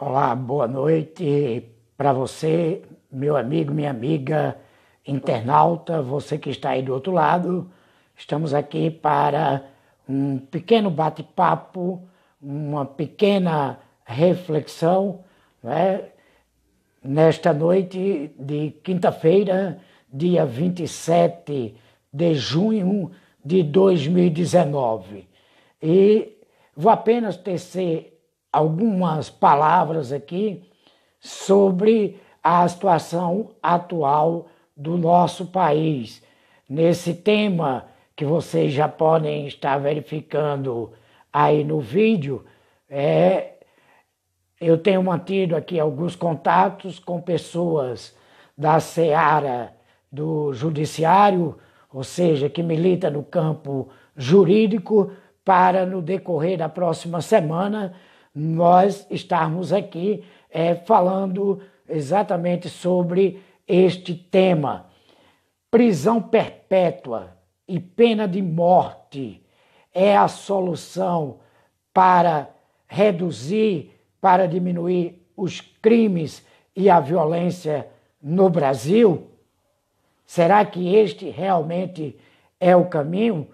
Olá, boa noite para você, meu amigo, minha amiga, internauta, você que está aí do outro lado. Estamos aqui para um pequeno bate-papo, uma pequena reflexão né? nesta noite de quinta-feira, dia 27 de junho de 2019. E vou apenas tecer algumas palavras aqui sobre a situação atual do nosso país. Nesse tema que vocês já podem estar verificando aí no vídeo, é, eu tenho mantido aqui alguns contatos com pessoas da seara do judiciário, ou seja, que milita no campo jurídico, para no decorrer da próxima semana nós estarmos aqui é, falando exatamente sobre este tema. Prisão perpétua e pena de morte é a solução para reduzir, para diminuir os crimes e a violência no Brasil? Será que este realmente é o caminho?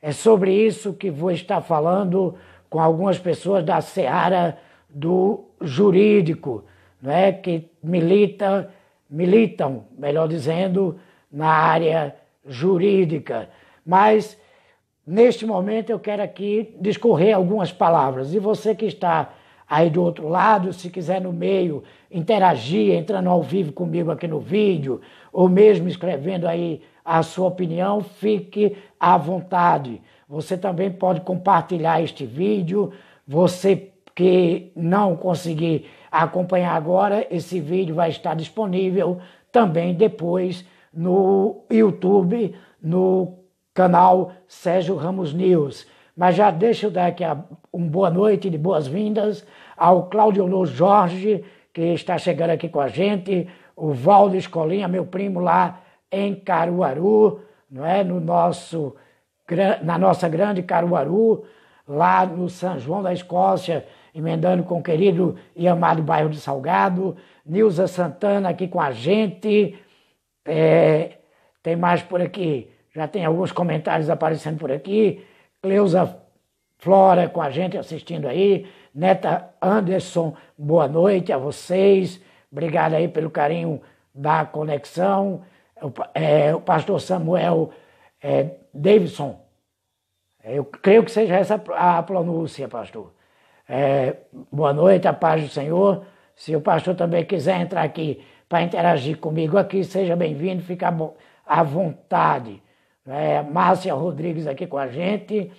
É sobre isso que vou estar falando com algumas pessoas da seara do jurídico, é que milita, militam, melhor dizendo, na área jurídica. Mas, neste momento, eu quero aqui discorrer algumas palavras. E você que está aí do outro lado, se quiser no meio interagir, entrando ao vivo comigo aqui no vídeo, ou mesmo escrevendo aí a sua opinião, fique à vontade. Você também pode compartilhar este vídeo. Você que não conseguir acompanhar agora, esse vídeo vai estar disponível também depois no YouTube, no canal Sérgio Ramos News. Mas já deixo dar aqui uma boa noite de boas-vindas ao Claudio Luz Jorge, que está chegando aqui com a gente, o Valdo Escolinha, meu primo lá em Caruaru, não é? no nosso na nossa grande Caruaru, lá no São João da Escócia, emendando com o querido e amado bairro de Salgado, Nilza Santana aqui com a gente, é, tem mais por aqui, já tem alguns comentários aparecendo por aqui, Cleusa Flora com a gente assistindo aí, Neta Anderson, boa noite a vocês, obrigado aí pelo carinho da conexão, o, é, o pastor Samuel é, Davidson. É, eu creio que seja essa a pronúncia, pastor. É, boa noite, a paz do Senhor. Se o pastor também quiser entrar aqui para interagir comigo aqui, seja bem-vindo, fica à vontade. É, Márcia Rodrigues aqui com a gente.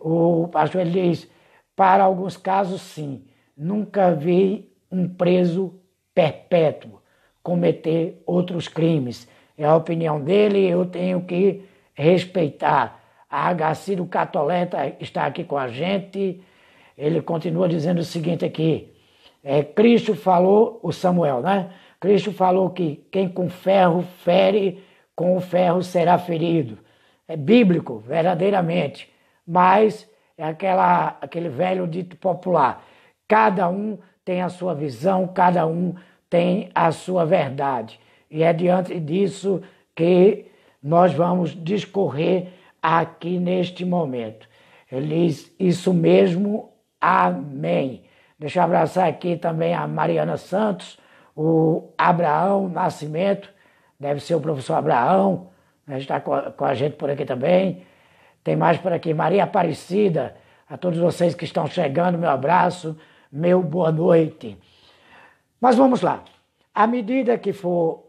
O pastor ele diz, para alguns casos sim, nunca vi um preso perpétuo cometer outros crimes. É a opinião dele, eu tenho que respeitar. A Agaciro Catoleta está aqui com a gente. Ele continua dizendo o seguinte aqui: é, Cristo falou, o Samuel, né? Cristo falou que quem com ferro fere, com o ferro será ferido. É bíblico, verdadeiramente. Mas é aquela, aquele velho dito popular: cada um tem a sua visão, cada um tem a sua verdade. E é diante disso que nós vamos discorrer aqui neste momento. Ele diz, isso mesmo, amém. Deixa eu abraçar aqui também a Mariana Santos, o Abraão Nascimento, deve ser o professor Abraão, né, está com a gente por aqui também. Tem mais por aqui, Maria Aparecida, a todos vocês que estão chegando, meu abraço, meu boa noite. Mas vamos lá. À medida que for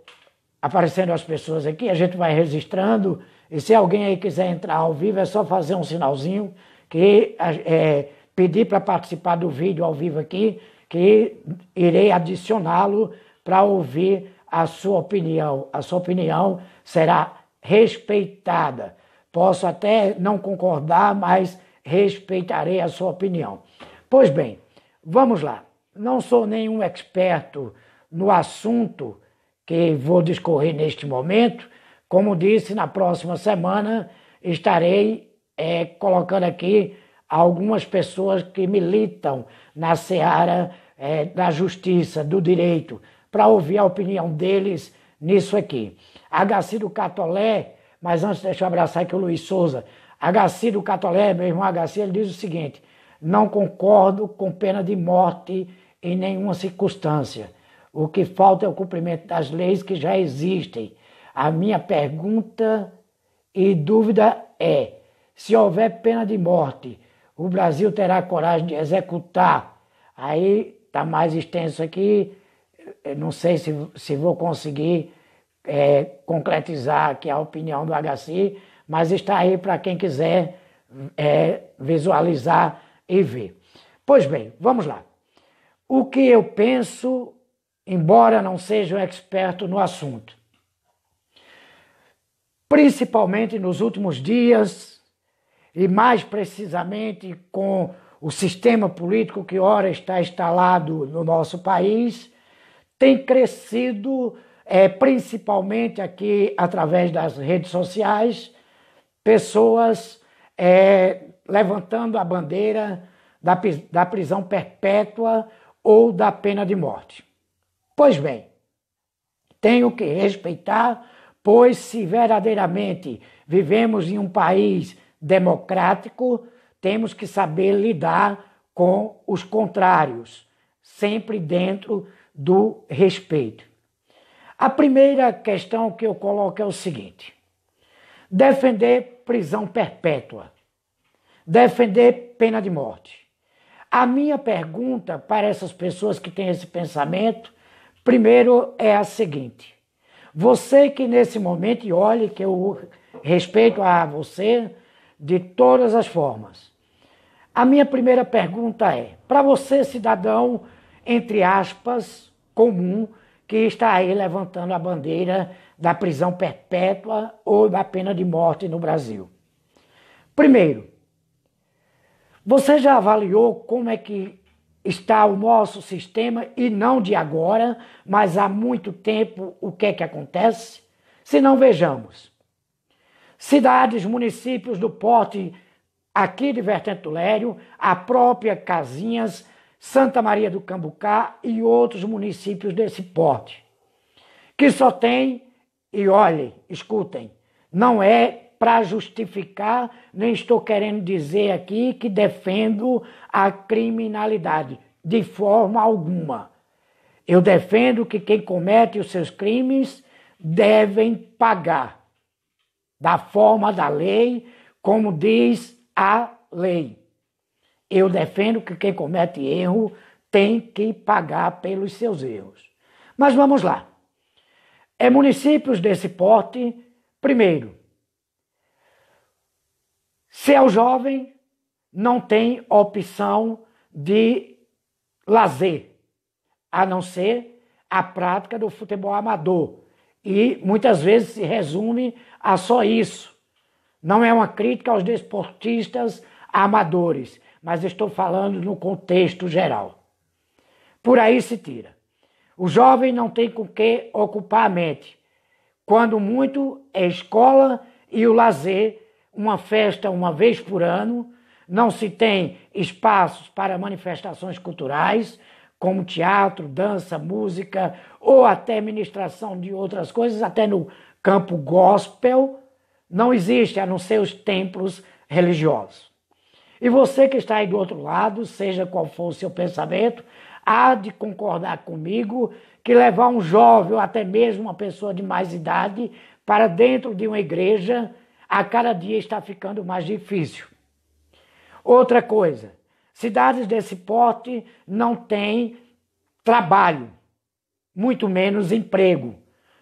aparecendo as pessoas aqui, a gente vai registrando. E se alguém aí quiser entrar ao vivo, é só fazer um sinalzinho que é, pedir para participar do vídeo ao vivo aqui, que irei adicioná-lo para ouvir a sua opinião. A sua opinião será respeitada. Posso até não concordar, mas respeitarei a sua opinião. Pois bem, vamos lá. Não sou nenhum experto no assunto que vou discorrer neste momento. Como disse, na próxima semana estarei é, colocando aqui algumas pessoas que militam na seara é, da justiça, do direito, para ouvir a opinião deles nisso aqui. HC Catolé, mas antes deixa eu abraçar aqui o Luiz Souza. HC Catolé, meu irmão HC, ele diz o seguinte: não concordo com pena de morte em nenhuma circunstância. O que falta é o cumprimento das leis que já existem. A minha pergunta e dúvida é: se houver pena de morte, o Brasil terá coragem de executar? Aí está mais extenso aqui, não sei se, se vou conseguir é, concretizar aqui a opinião do HCI, mas está aí para quem quiser é, visualizar e ver. Pois bem, vamos lá. O que eu penso embora não seja um experto no assunto. Principalmente nos últimos dias, e mais precisamente com o sistema político que ora está instalado no nosso país, tem crescido, é, principalmente aqui através das redes sociais, pessoas é, levantando a bandeira da, da prisão perpétua ou da pena de morte. Pois bem, tenho que respeitar, pois se verdadeiramente vivemos em um país democrático, temos que saber lidar com os contrários, sempre dentro do respeito. A primeira questão que eu coloco é o seguinte: defender prisão perpétua, defender pena de morte. A minha pergunta para essas pessoas que têm esse pensamento Primeiro é a seguinte: você que nesse momento, e olhe que eu respeito a você de todas as formas. A minha primeira pergunta é: para você, cidadão, entre aspas, comum, que está aí levantando a bandeira da prisão perpétua ou da pena de morte no Brasil. Primeiro, você já avaliou como é que está o nosso sistema e não de agora, mas há muito tempo o que é que acontece? Se não vejamos. Cidades, municípios do porte aqui de Vertentulério, a própria Casinhas, Santa Maria do Cambucá e outros municípios desse porte, que só tem, e olhem, escutem, não é para justificar, nem estou querendo dizer aqui que defendo a criminalidade, de forma alguma. Eu defendo que quem comete os seus crimes devem pagar, da forma da lei, como diz a lei. Eu defendo que quem comete erro tem que pagar pelos seus erros. Mas vamos lá. É municípios desse porte, primeiro, se é o jovem, não tem opção de lazer, a não ser a prática do futebol amador. E muitas vezes se resume a só isso. Não é uma crítica aos desportistas amadores, mas estou falando no contexto geral. Por aí se tira. O jovem não tem com que ocupar a mente. Quando muito, é escola e o lazer uma festa uma vez por ano, não se tem espaços para manifestações culturais, como teatro, dança, música ou até ministração de outras coisas, até no campo gospel, não existe a não ser os templos religiosos. E você que está aí do outro lado, seja qual for o seu pensamento, há de concordar comigo que levar um jovem ou até mesmo uma pessoa de mais idade para dentro de uma igreja a cada dia está ficando mais difícil. Outra coisa, cidades desse porte não têm trabalho, muito menos emprego,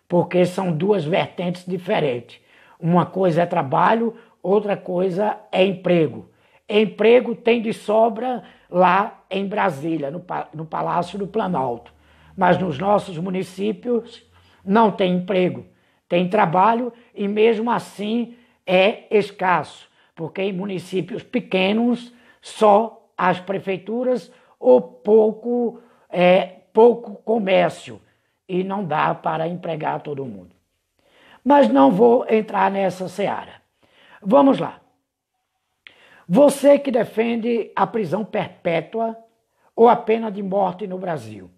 porque são duas vertentes diferentes. Uma coisa é trabalho, outra coisa é emprego. Emprego tem de sobra lá em Brasília, no, no Palácio do Planalto. Mas nos nossos municípios não tem emprego, tem trabalho e mesmo assim é escasso, porque em municípios pequenos só as prefeituras ou pouco, é, pouco comércio e não dá para empregar todo mundo. Mas não vou entrar nessa seara. Vamos lá. Você que defende a prisão perpétua ou a pena de morte no Brasil.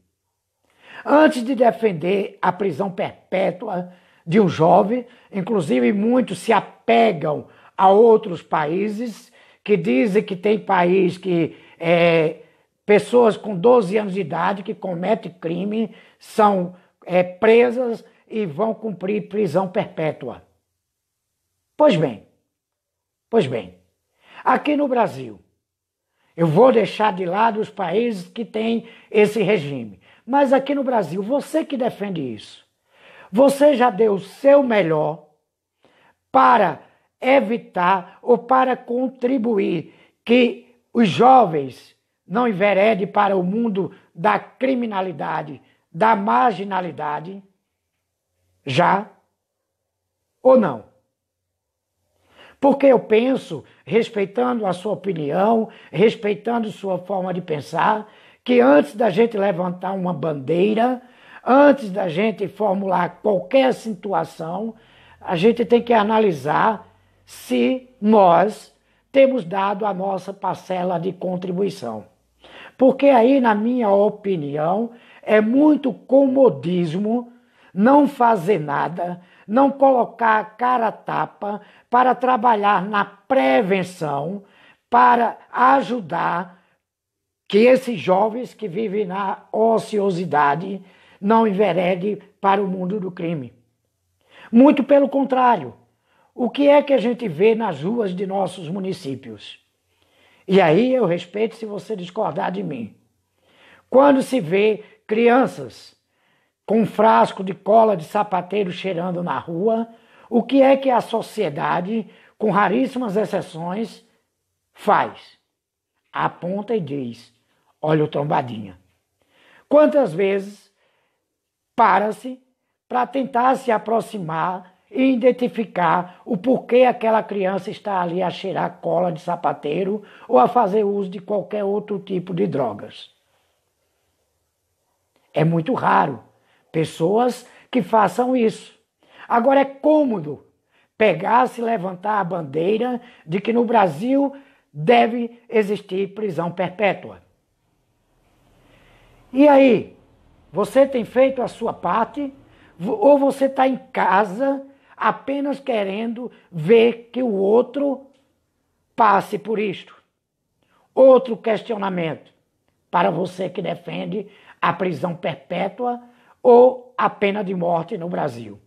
Antes de defender a prisão perpétua, de um jovem, inclusive muitos se apegam a outros países, que dizem que tem país que é, pessoas com 12 anos de idade que cometem crime são é, presas e vão cumprir prisão perpétua. Pois bem, pois bem, aqui no Brasil, eu vou deixar de lado os países que têm esse regime, mas aqui no Brasil, você que defende isso, você já deu o seu melhor para evitar ou para contribuir que os jovens não enveredem para o mundo da criminalidade, da marginalidade? Já ou não? Porque eu penso, respeitando a sua opinião, respeitando sua forma de pensar, que antes da gente levantar uma bandeira, antes da gente formular qualquer situação, a gente tem que analisar se nós temos dado a nossa parcela de contribuição. Porque aí, na minha opinião, é muito comodismo não fazer nada, não colocar a cara tapa para trabalhar na prevenção, para ajudar que esses jovens que vivem na ociosidade não enverede para o mundo do crime. Muito pelo contrário, o que é que a gente vê nas ruas de nossos municípios? E aí eu respeito se você discordar de mim. Quando se vê crianças com um frasco de cola de sapateiro cheirando na rua, o que é que a sociedade, com raríssimas exceções, faz? Aponta e diz: olha o trombadinha. Quantas vezes para-se para tentar se aproximar e identificar o porquê aquela criança está ali a cheirar cola de sapateiro ou a fazer uso de qualquer outro tipo de drogas. É muito raro pessoas que façam isso. Agora é cômodo pegar, se levantar a bandeira de que no Brasil deve existir prisão perpétua. E aí, você tem feito a sua parte ou você está em casa apenas querendo ver que o outro passe por isto? Outro questionamento para você que defende a prisão perpétua ou a pena de morte no Brasil.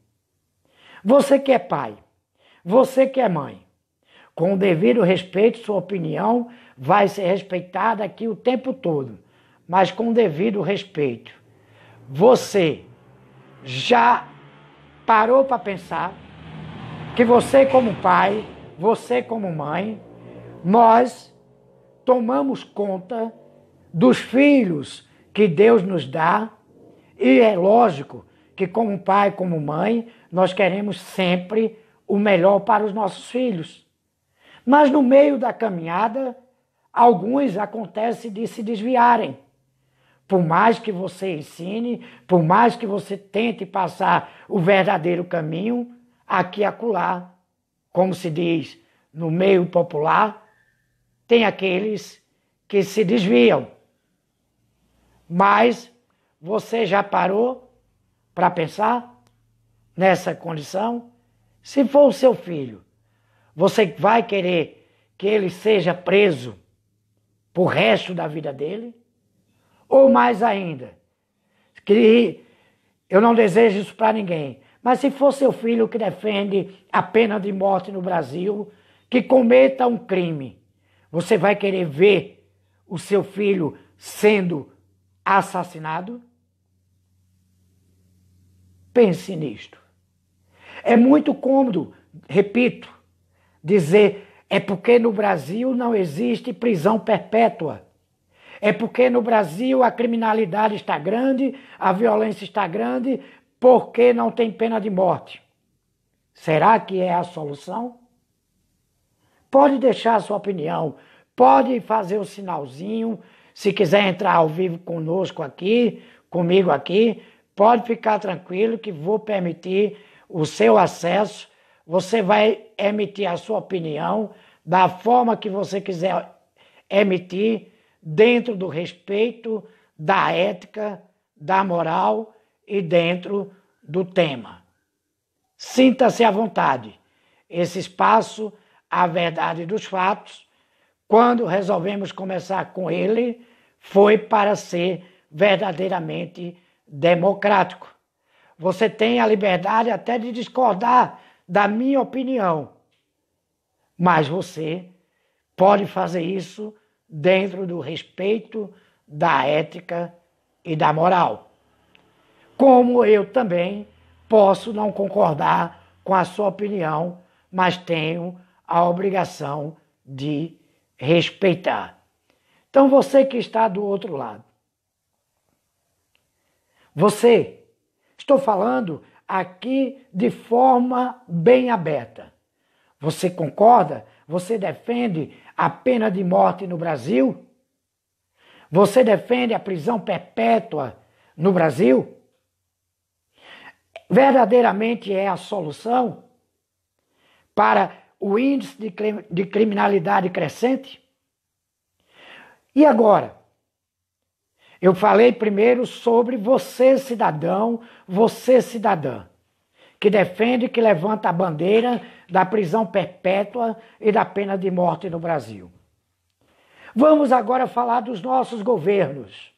Você que é pai, você que é mãe, com o devido respeito, sua opinião vai ser respeitada aqui o tempo todo, mas com o devido respeito. Você já parou para pensar que você, como pai, você, como mãe, nós tomamos conta dos filhos que Deus nos dá, e é lógico que, como pai, como mãe, nós queremos sempre o melhor para os nossos filhos. Mas no meio da caminhada, alguns acontece de se desviarem. Por mais que você ensine, por mais que você tente passar o verdadeiro caminho, aqui e acolá, como se diz no meio popular, tem aqueles que se desviam. Mas você já parou para pensar nessa condição? Se for o seu filho, você vai querer que ele seja preso por resto da vida dele? ou mais ainda. Que eu não desejo isso para ninguém. Mas se for seu filho que defende a pena de morte no Brasil, que cometa um crime, você vai querer ver o seu filho sendo assassinado? Pense nisto. É muito cômodo, repito, dizer é porque no Brasil não existe prisão perpétua. É porque no Brasil a criminalidade está grande, a violência está grande, porque não tem pena de morte. Será que é a solução? Pode deixar a sua opinião, pode fazer o sinalzinho, se quiser entrar ao vivo conosco aqui, comigo aqui, pode ficar tranquilo que vou permitir o seu acesso. Você vai emitir a sua opinião da forma que você quiser emitir dentro do respeito da ética, da moral e dentro do tema. Sinta-se à vontade. Esse espaço, a verdade dos fatos, quando resolvemos começar com ele, foi para ser verdadeiramente democrático. Você tem a liberdade até de discordar da minha opinião, mas você pode fazer isso dentro do respeito da ética e da moral. Como eu também posso não concordar com a sua opinião, mas tenho a obrigação de respeitar. Então você que está do outro lado, você, estou falando aqui de forma bem aberta. Você concorda? Você defende a pena de morte no Brasil? Você defende a prisão perpétua no Brasil? Verdadeiramente é a solução para o índice de, criminalidade crescente? E agora? Eu falei primeiro sobre você, cidadão, você, cidadã que defende que levanta a bandeira da prisão perpétua e da pena de morte no Brasil. Vamos agora falar dos nossos governos,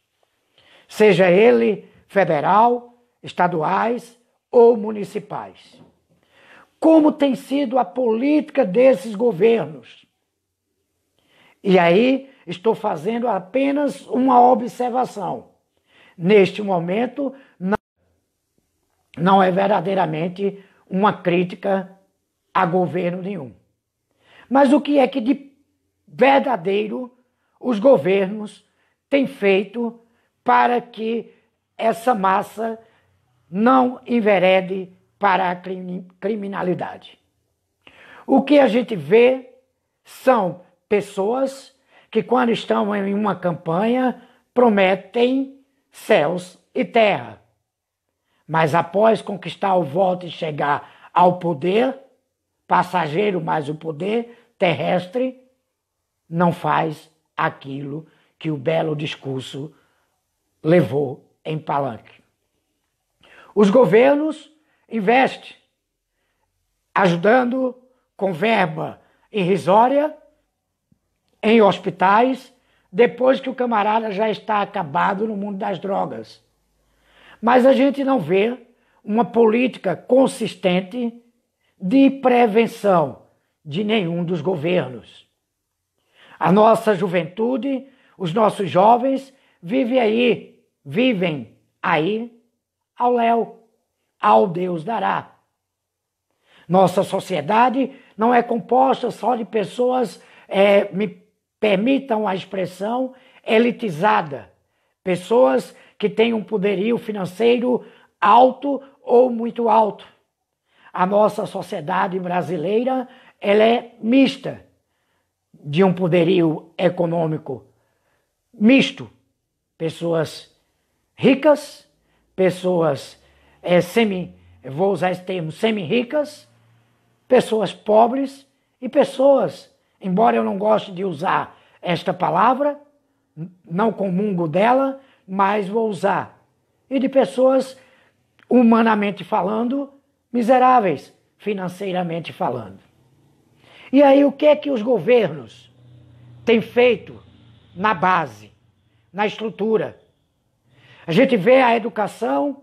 seja ele federal, estaduais ou municipais. Como tem sido a política desses governos? E aí estou fazendo apenas uma observação. Neste momento, não não é verdadeiramente uma crítica a governo nenhum. Mas o que é que de verdadeiro os governos têm feito para que essa massa não enverede para a criminalidade? O que a gente vê são pessoas que, quando estão em uma campanha, prometem céus e terra mas após conquistar o voto e chegar ao poder, passageiro mais o poder terrestre, não faz aquilo que o belo discurso levou em palanque. Os governos investem, ajudando com verba irrisória em hospitais, depois que o camarada já está acabado no mundo das drogas. Mas a gente não vê uma política consistente de prevenção de nenhum dos governos. A nossa juventude, os nossos jovens vivem aí, vivem aí ao léu, ao Deus dará. Nossa sociedade não é composta só de pessoas, é, me permitam a expressão, elitizada, pessoas que tem um poderio financeiro alto ou muito alto. A nossa sociedade brasileira ela é mista de um poderio econômico misto. Pessoas ricas, pessoas é, semi, vou usar esse termo, semi-ricas, pessoas pobres e pessoas, embora eu não goste de usar esta palavra, não comungo dela, mais vou usar. E de pessoas, humanamente falando, miseráveis, financeiramente falando. E aí, o que é que os governos têm feito na base, na estrutura? A gente vê a educação,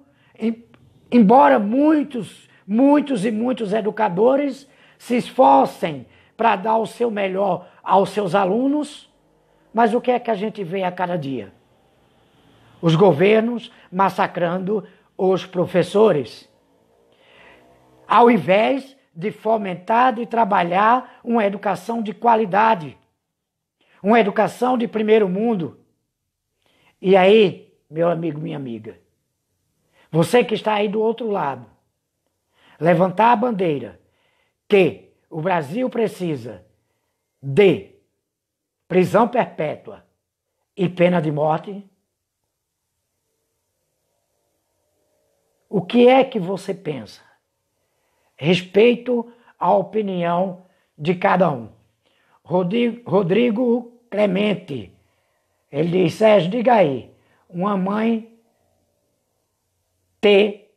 embora muitos, muitos e muitos educadores se esforcem para dar o seu melhor aos seus alunos, mas o que é que a gente vê a cada dia? os governos massacrando os professores. Ao invés de fomentar e trabalhar uma educação de qualidade, uma educação de primeiro mundo. E aí, meu amigo, minha amiga, você que está aí do outro lado, levantar a bandeira que o Brasil precisa de prisão perpétua e pena de morte O que é que você pensa? Respeito a opinião de cada um. Rodrigo Clemente, ele diz: Sérgio, diga aí, uma mãe ter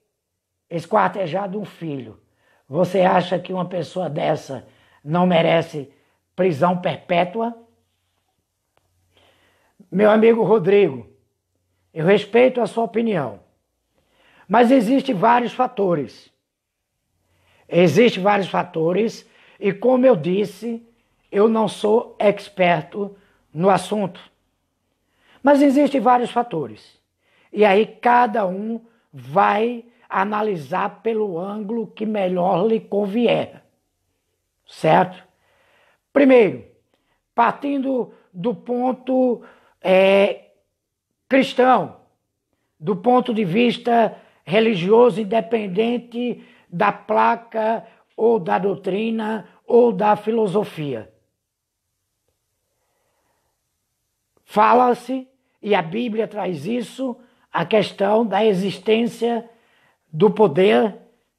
esquartejado um filho, você acha que uma pessoa dessa não merece prisão perpétua? Meu amigo Rodrigo, eu respeito a sua opinião, mas existem vários fatores. Existem vários fatores e como eu disse, eu não sou experto no assunto. Mas existem vários fatores. E aí cada um vai analisar pelo ângulo que melhor lhe convier. Certo? Primeiro, partindo do ponto é, cristão, do ponto de vista religioso independente da placa ou da doutrina ou da filosofia. Fala-se, e a Bíblia traz isso, a questão da existência do poder,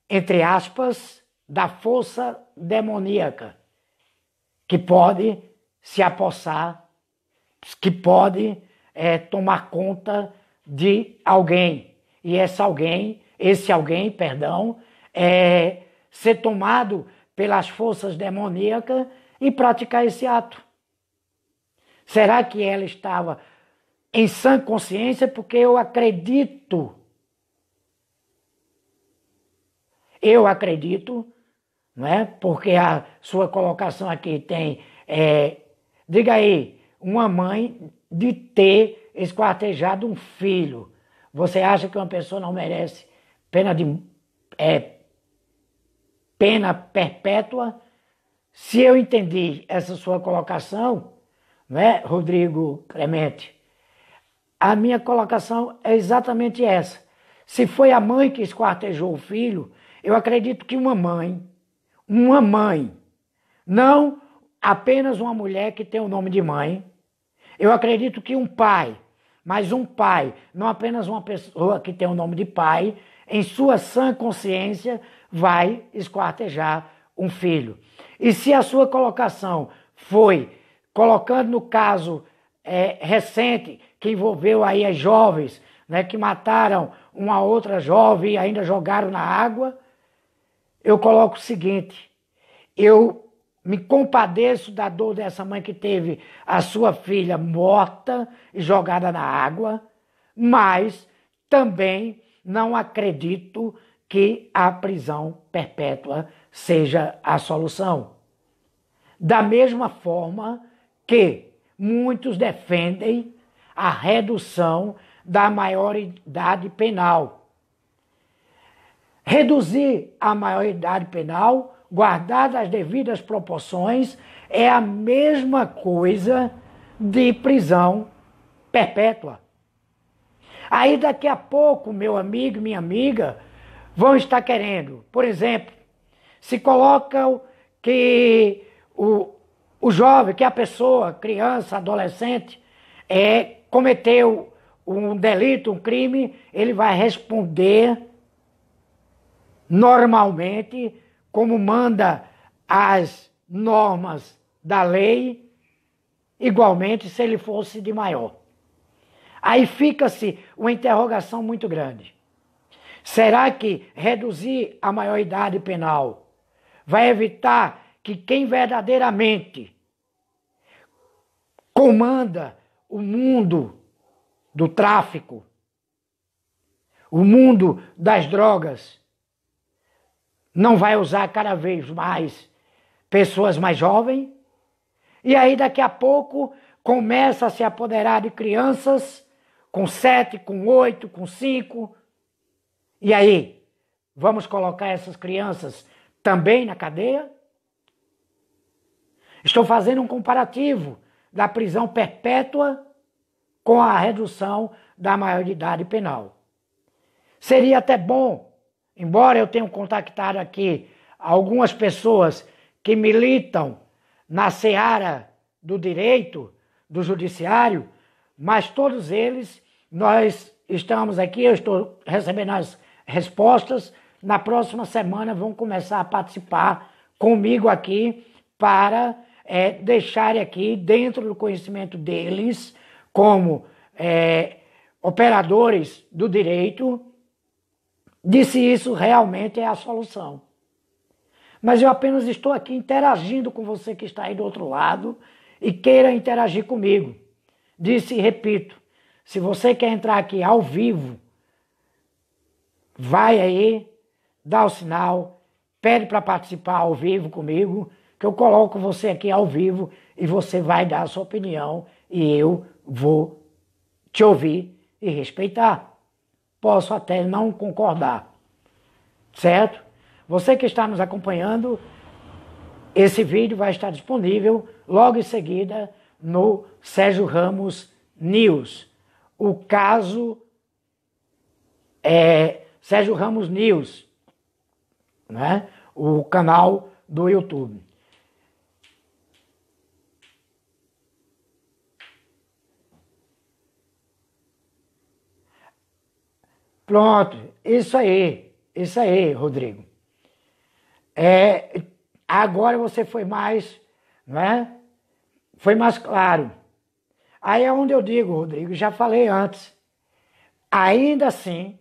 entre aspas, da força demoníaca, que pode se apossar, que pode é, tomar conta de alguém e esse alguém, esse alguém, perdão, é ser tomado pelas forças demoníacas e praticar esse ato. Será que ela estava em sã consciência? Porque eu acredito. Eu acredito, não é? Porque a sua colocação aqui tem, é, diga aí, uma mãe de ter esquartejado um filho você acha que uma pessoa não merece pena de é, pena perpétua? Se eu entendi essa sua colocação, né, Rodrigo Clemente, a minha colocação é exatamente essa. Se foi a mãe que esquartejou o filho, eu acredito que uma mãe, uma mãe, não apenas uma mulher que tem o nome de mãe, eu acredito que um pai mas um pai, não apenas uma pessoa que tem o nome de pai, em sua sã consciência vai esquartejar um filho. E se a sua colocação foi colocando no caso é, recente que envolveu aí as jovens, né, que mataram uma outra jovem e ainda jogaram na água, eu coloco o seguinte: eu me compadeço da dor dessa mãe que teve a sua filha morta e jogada na água, mas também não acredito que a prisão perpétua seja a solução. Da mesma forma que muitos defendem a redução da maioridade penal. Reduzir a maioridade penal guardadas as devidas proporções, é a mesma coisa de prisão perpétua. Aí daqui a pouco, meu amigo, minha amiga, vão estar querendo, por exemplo, se colocam que o, o jovem, que a pessoa, criança, adolescente, é, cometeu um delito, um crime, ele vai responder normalmente como manda as normas da lei, igualmente se ele fosse de maior. Aí fica-se uma interrogação muito grande. Será que reduzir a maioridade penal vai evitar que quem verdadeiramente comanda o mundo do tráfico, o mundo das drogas, não vai usar cada vez mais pessoas mais jovens. E aí daqui a pouco começa a se apoderar de crianças com sete, com oito, com cinco. E aí, vamos colocar essas crianças também na cadeia? Estou fazendo um comparativo da prisão perpétua com a redução da maioridade penal. Seria até bom Embora eu tenha contactado aqui algumas pessoas que militam na seara do direito, do judiciário, mas todos eles, nós estamos aqui, eu estou recebendo as respostas. Na próxima semana vão começar a participar comigo aqui para é, deixar aqui dentro do conhecimento deles, como é, operadores do direito, de se isso realmente é a solução. Mas eu apenas estou aqui interagindo com você que está aí do outro lado e queira interagir comigo. Disse e repito, se você quer entrar aqui ao vivo, vai aí, dá o sinal, pede para participar ao vivo comigo, que eu coloco você aqui ao vivo e você vai dar a sua opinião e eu vou te ouvir e respeitar posso até não concordar. Certo? Você que está nos acompanhando, esse vídeo vai estar disponível logo em seguida no Sérgio Ramos News. O caso é Sérgio Ramos News, né? o canal do YouTube. Pronto, isso aí, isso aí, Rodrigo. É, agora você foi mais, né? Foi mais claro. Aí é onde eu digo, Rodrigo, já falei antes. Ainda assim,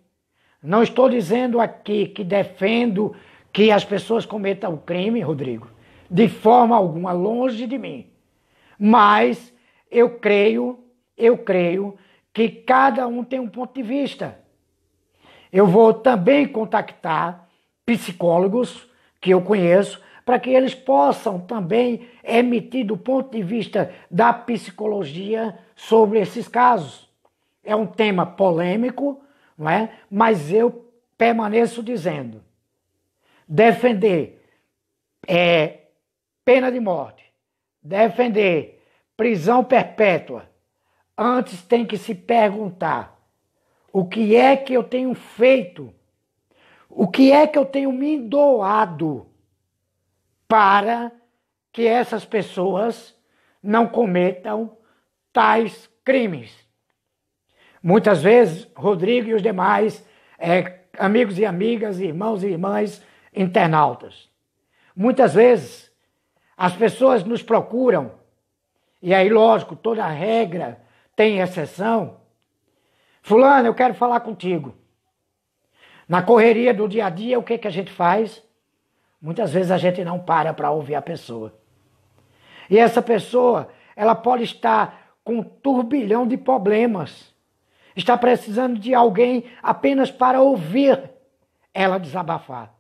não estou dizendo aqui que defendo que as pessoas cometam o crime, Rodrigo, de forma alguma, longe de mim. Mas eu creio, eu creio que cada um tem um ponto de vista. Eu vou também contactar psicólogos que eu conheço para que eles possam também emitir do ponto de vista da psicologia sobre esses casos. É um tema polêmico, não é? mas eu permaneço dizendo: defender é, pena de morte, defender prisão perpétua, antes tem que se perguntar o que é que eu tenho feito? O que é que eu tenho me doado para que essas pessoas não cometam tais crimes? Muitas vezes, Rodrigo e os demais é, amigos e amigas, irmãos e irmãs, internautas. Muitas vezes as pessoas nos procuram, e aí, lógico, toda regra tem exceção, Fulano, eu quero falar contigo. Na correria do dia a dia, o que, que a gente faz? Muitas vezes a gente não para para ouvir a pessoa. E essa pessoa, ela pode estar com um turbilhão de problemas. Está precisando de alguém apenas para ouvir ela desabafar.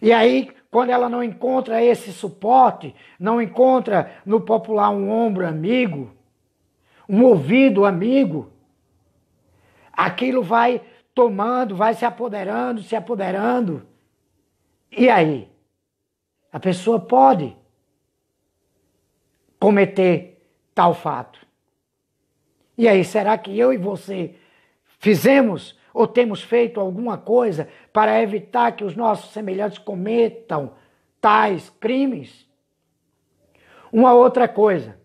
E aí, quando ela não encontra esse suporte, não encontra no popular um ombro amigo, um ouvido amigo, aquilo vai tomando, vai se apoderando, se apoderando. E aí? A pessoa pode cometer tal fato. E aí, será que eu e você fizemos ou temos feito alguma coisa para evitar que os nossos semelhantes cometam tais crimes? Uma outra coisa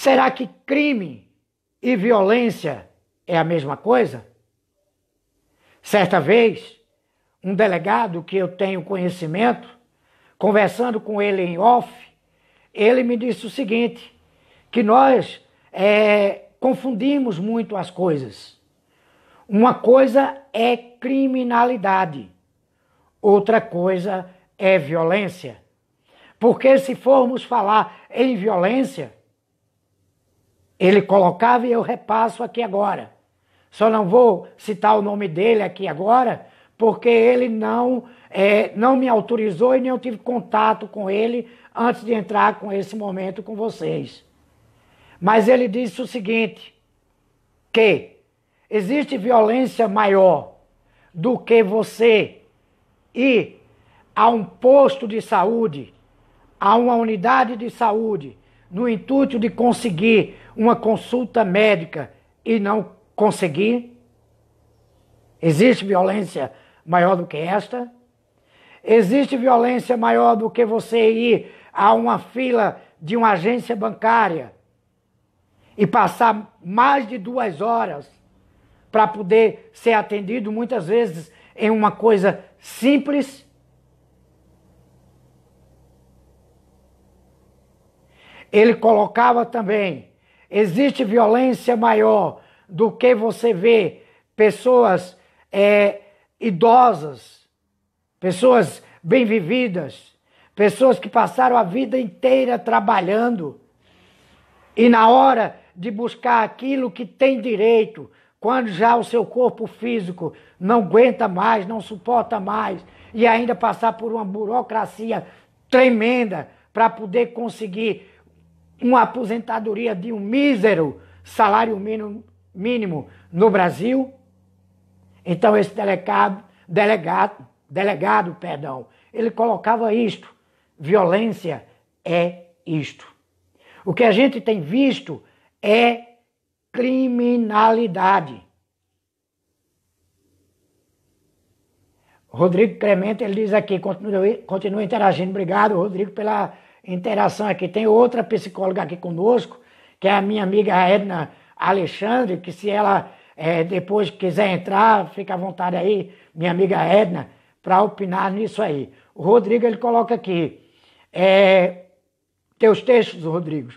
Será que crime e violência é a mesma coisa? Certa vez, um delegado que eu tenho conhecimento, conversando com ele em off, ele me disse o seguinte: que nós é, confundimos muito as coisas. Uma coisa é criminalidade, outra coisa é violência. Porque se formos falar em violência, ele colocava e eu repasso aqui agora. Só não vou citar o nome dele aqui agora, porque ele não, é, não me autorizou e nem eu tive contato com ele antes de entrar com esse momento com vocês. Mas ele disse o seguinte: que existe violência maior do que você ir a um posto de saúde, a uma unidade de saúde, no intuito de conseguir uma consulta médica e não conseguir? Existe violência maior do que esta? Existe violência maior do que você ir a uma fila de uma agência bancária e passar mais de duas horas para poder ser atendido, muitas vezes em uma coisa simples? Ele colocava também: existe violência maior do que você vê pessoas é, idosas, pessoas bem vividas, pessoas que passaram a vida inteira trabalhando e na hora de buscar aquilo que tem direito, quando já o seu corpo físico não aguenta mais, não suporta mais, e ainda passar por uma burocracia tremenda para poder conseguir uma aposentadoria de um mísero salário mínimo, mínimo no Brasil? Então esse delegado, delegado, delegado, perdão, ele colocava isto: violência é isto. O que a gente tem visto é criminalidade. Rodrigo Clemente, ele diz aqui, continua, continua interagindo. Obrigado, Rodrigo, pela interação aqui. Tem outra psicóloga aqui conosco, que é a minha amiga Edna Alexandre, que se ela é, depois quiser entrar, fica à vontade aí, minha amiga Edna, para opinar nisso aí. O Rodrigo ele coloca aqui. É, teus textos, Rodrigo.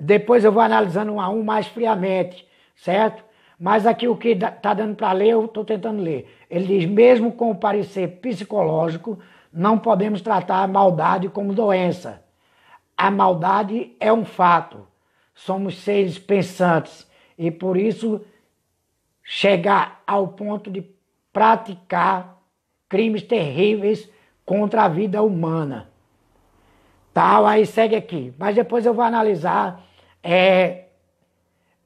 Depois eu vou analisando um a um mais friamente, certo? Mas aqui o que está dando para ler, eu estou tentando ler. Ele diz: mesmo com o parecer psicológico, não podemos tratar a maldade como doença a maldade é um fato. Somos seres pensantes e por isso chegar ao ponto de praticar crimes terríveis contra a vida humana. Tal, tá, aí segue aqui. Mas depois eu vou analisar é,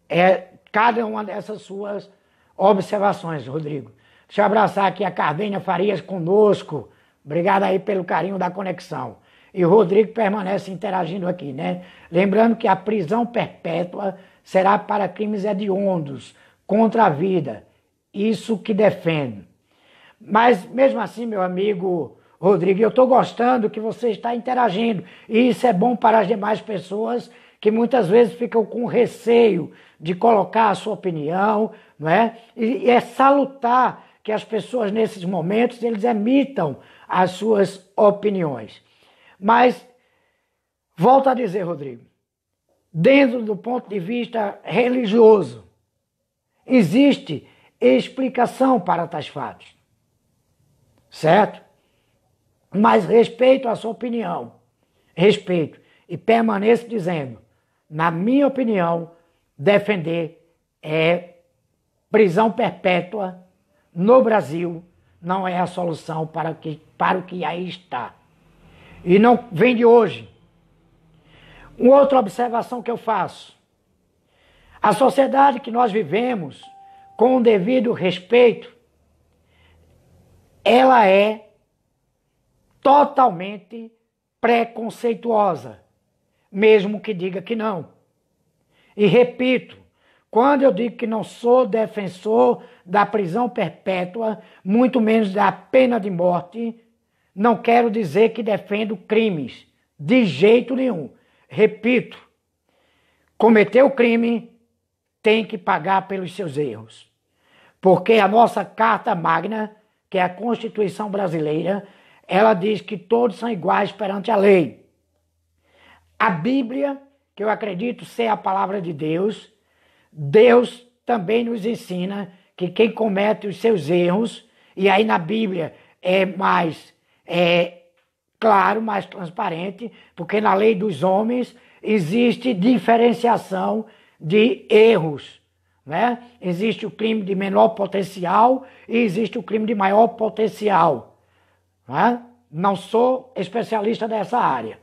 é, cada uma dessas suas observações, Rodrigo. Deixa eu abraçar aqui a Cardenha Farias conosco. Obrigado aí pelo carinho da conexão e o Rodrigo permanece interagindo aqui, né? Lembrando que a prisão perpétua será para crimes hediondos contra a vida. Isso que defendo. Mas mesmo assim, meu amigo Rodrigo, eu estou gostando que você está interagindo. E isso é bom para as demais pessoas que muitas vezes ficam com receio de colocar a sua opinião, não é? E é salutar que as pessoas nesses momentos eles emitam as suas opiniões. Mas, volto a dizer, Rodrigo, dentro do ponto de vista religioso, existe explicação para tais fatos. Certo? Mas respeito a sua opinião. Respeito. E permaneço dizendo, na minha opinião, defender é prisão perpétua no Brasil não é a solução para, que, para o que aí está. E não vem de hoje. Uma outra observação que eu faço. A sociedade que nós vivemos, com o devido respeito, ela é totalmente preconceituosa, mesmo que diga que não. E repito, quando eu digo que não sou defensor da prisão perpétua, muito menos da pena de morte, não quero dizer que defendo crimes, de jeito nenhum. Repito, cometeu crime, tem que pagar pelos seus erros. Porque a nossa Carta Magna, que é a Constituição Brasileira, ela diz que todos são iguais perante a lei. A Bíblia, que eu acredito ser a palavra de Deus, Deus também nos ensina que quem comete os seus erros, e aí na Bíblia é mais é, claro, mais transparente, porque na lei dos homens existe diferenciação de erros. Né? Existe o crime de menor potencial e existe o crime de maior potencial. Né? Não sou especialista dessa área,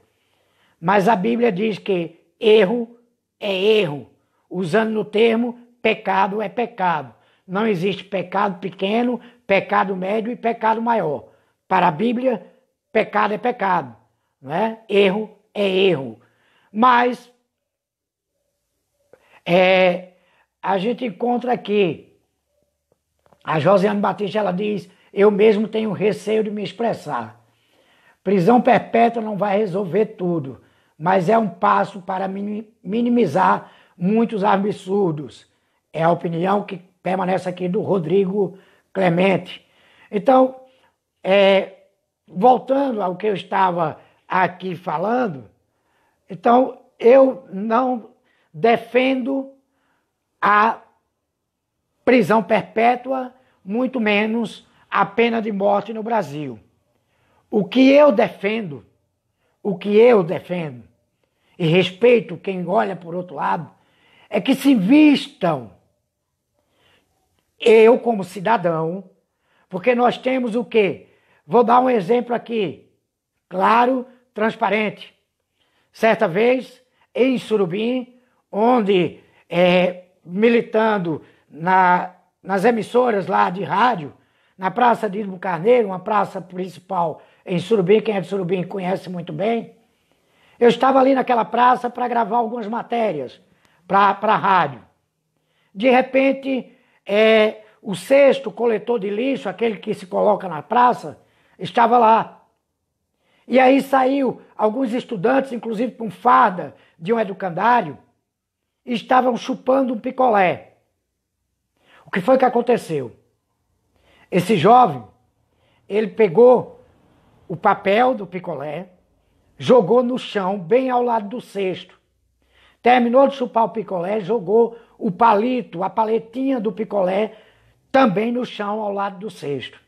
mas a Bíblia diz que erro é erro, usando no termo pecado é pecado. Não existe pecado pequeno, pecado médio e pecado maior. Para a Bíblia, pecado é pecado, não é? erro é erro. Mas é, a gente encontra aqui, a Josiane Batista ela diz, eu mesmo tenho receio de me expressar. Prisão perpétua não vai resolver tudo, mas é um passo para minimizar muitos absurdos. É a opinião que permanece aqui do Rodrigo Clemente. Então, é, voltando ao que eu estava aqui falando, então eu não defendo a prisão perpétua, muito menos a pena de morte no Brasil. O que eu defendo, o que eu defendo, e respeito quem olha por outro lado, é que se vistam. Eu, como cidadão, porque nós temos o quê? Vou dar um exemplo aqui, claro, transparente. Certa vez, em Surubim, onde é, militando na, nas emissoras lá de rádio, na Praça de Ismo Carneiro, uma praça principal em Surubim, quem é de Surubim conhece muito bem. Eu estava ali naquela praça para gravar algumas matérias para a rádio. De repente, é, o sexto coletor de lixo, aquele que se coloca na praça, estava lá. E aí saiu alguns estudantes, inclusive com farda de um educandário, e estavam chupando um picolé. O que foi que aconteceu? Esse jovem, ele pegou o papel do picolé, jogou no chão, bem ao lado do cesto. Terminou de chupar o picolé, jogou o palito, a paletinha do picolé, também no chão ao lado do cesto.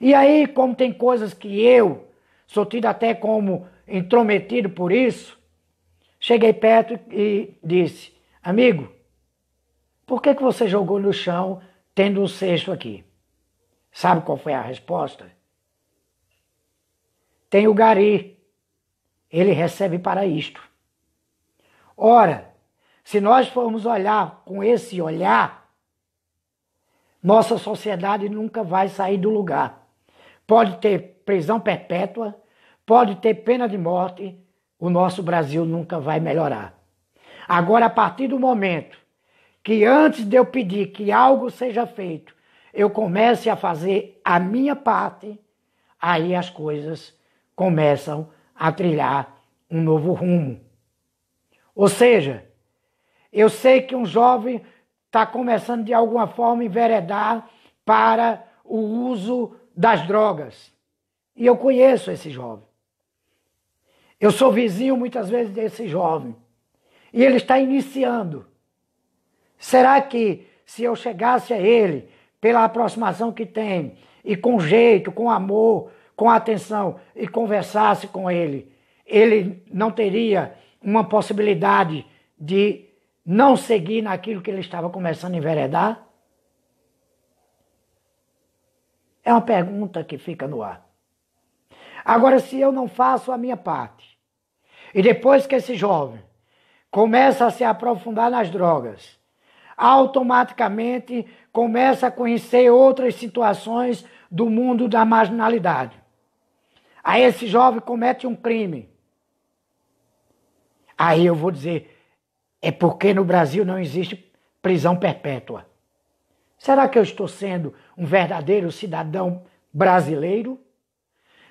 E aí, como tem coisas que eu sou tido até como intrometido por isso, cheguei perto e disse: Amigo, por que, que você jogou no chão tendo um cesto aqui? Sabe qual foi a resposta? Tem o gari. Ele recebe para isto. Ora, se nós formos olhar com esse olhar, nossa sociedade nunca vai sair do lugar pode ter prisão perpétua, pode ter pena de morte, o nosso Brasil nunca vai melhorar. Agora, a partir do momento que antes de eu pedir que algo seja feito, eu comece a fazer a minha parte, aí as coisas começam a trilhar um novo rumo. Ou seja, eu sei que um jovem está começando de alguma forma enveredar para o uso das drogas. E eu conheço esse jovem. Eu sou vizinho muitas vezes desse jovem. E ele está iniciando. Será que se eu chegasse a ele, pela aproximação que tem, e com jeito, com amor, com atenção, e conversasse com ele, ele não teria uma possibilidade de não seguir naquilo que ele estava começando a enveredar? É uma pergunta que fica no ar. Agora, se eu não faço a minha parte, e depois que esse jovem começa a se aprofundar nas drogas, automaticamente começa a conhecer outras situações do mundo da marginalidade. Aí esse jovem comete um crime. Aí eu vou dizer, é porque no Brasil não existe prisão perpétua. Será que eu estou sendo um verdadeiro cidadão brasileiro?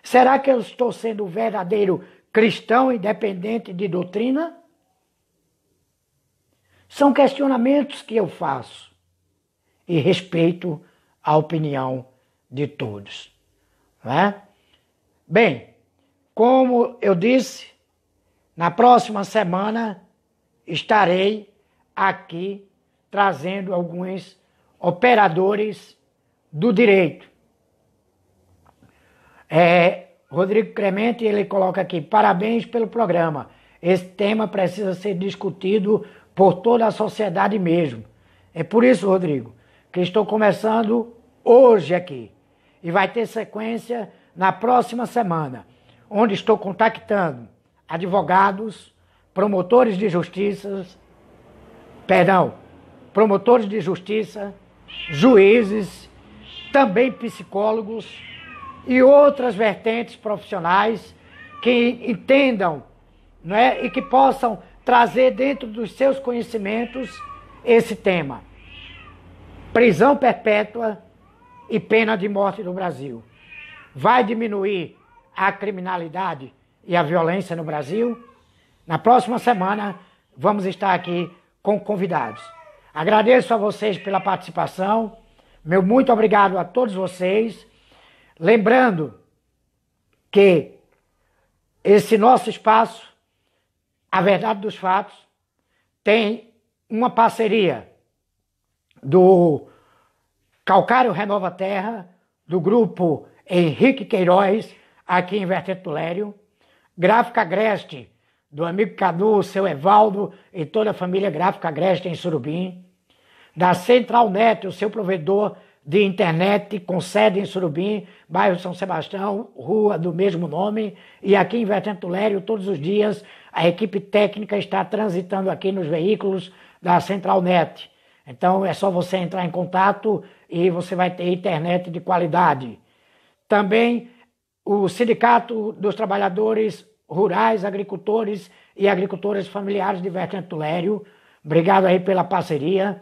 Será que eu estou sendo um verdadeiro cristão independente de doutrina? São questionamentos que eu faço e respeito a opinião de todos. Né? Bem, como eu disse, na próxima semana estarei aqui trazendo alguns operadores do direito. É, Rodrigo Clemente ele coloca aqui: parabéns pelo programa. Esse tema precisa ser discutido por toda a sociedade mesmo. É por isso, Rodrigo, que estou começando hoje aqui e vai ter sequência na próxima semana, onde estou contactando advogados, promotores de justiça, perdão, promotores de justiça, juízes também psicólogos e outras vertentes profissionais que entendam né, e que possam trazer dentro dos seus conhecimentos esse tema. Prisão perpétua e pena de morte no Brasil. Vai diminuir a criminalidade e a violência no Brasil? Na próxima semana vamos estar aqui com convidados. Agradeço a vocês pela participação. Meu muito obrigado a todos vocês. Lembrando que esse nosso espaço, A Verdade dos Fatos, tem uma parceria do Calcário Renova Terra, do grupo Henrique Queiroz, aqui em Vertente do Lério, Gráfica Agreste, do amigo Cadu, seu Evaldo e toda a família Gráfica Agreste em Surubim, da Centralnet, o seu provedor de internet com sede em Surubim, bairro São Sebastião, rua do mesmo nome, e aqui em Vertente Lério, todos os dias, a equipe técnica está transitando aqui nos veículos da Centralnet. Então é só você entrar em contato e você vai ter internet de qualidade. Também o Sindicato dos Trabalhadores Rurais, Agricultores e Agricultoras Familiares de Vertente Lério, obrigado aí pela parceria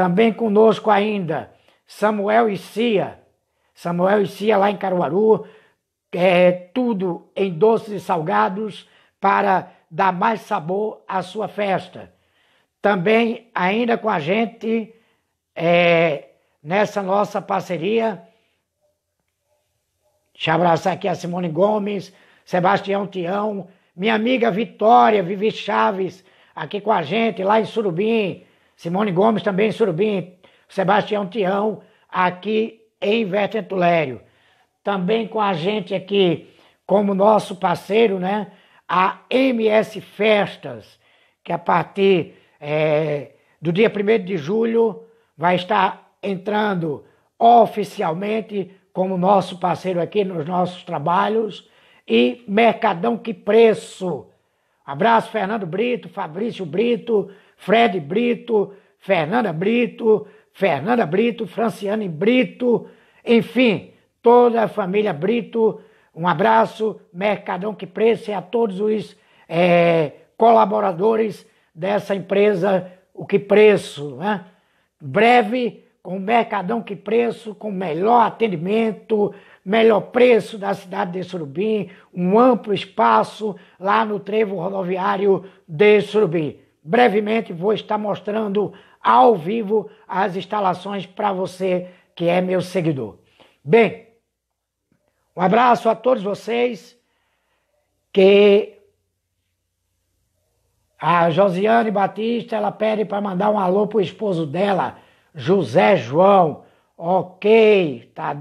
também conosco ainda Samuel e Cia. Samuel e Cia lá em Caruaru, é, tudo em doces e salgados para dar mais sabor à sua festa. Também ainda com a gente é, nessa nossa parceria. Deixa eu abraçar aqui a Simone Gomes, Sebastião Tião, minha amiga Vitória, Vivi Chaves, aqui com a gente, lá em Surubim, Simone Gomes também em Surubim, Sebastião Tião aqui em Vertentulério. Também com a gente aqui como nosso parceiro, né? A MS Festas, que a partir é, do dia 1 de julho vai estar entrando oficialmente como nosso parceiro aqui nos nossos trabalhos. E Mercadão Que Preço. Abraço, Fernando Brito, Fabrício Brito, Fred Brito, Fernanda Brito, Fernanda Brito, Franciane Brito, enfim, toda a família Brito. Um abraço, Mercadão que preço e a todos os é, colaboradores dessa empresa, o que preço, né? Breve, com o Mercadão que preço, com melhor atendimento, melhor preço da cidade de Surubim, um amplo espaço lá no trevo rodoviário de Surubim brevemente vou estar mostrando ao vivo as instalações para você que é meu seguidor. Bem, um abraço a todos vocês. Que a Josiane Batista ela pede para mandar um alô pro esposo dela, José João. Ok, tá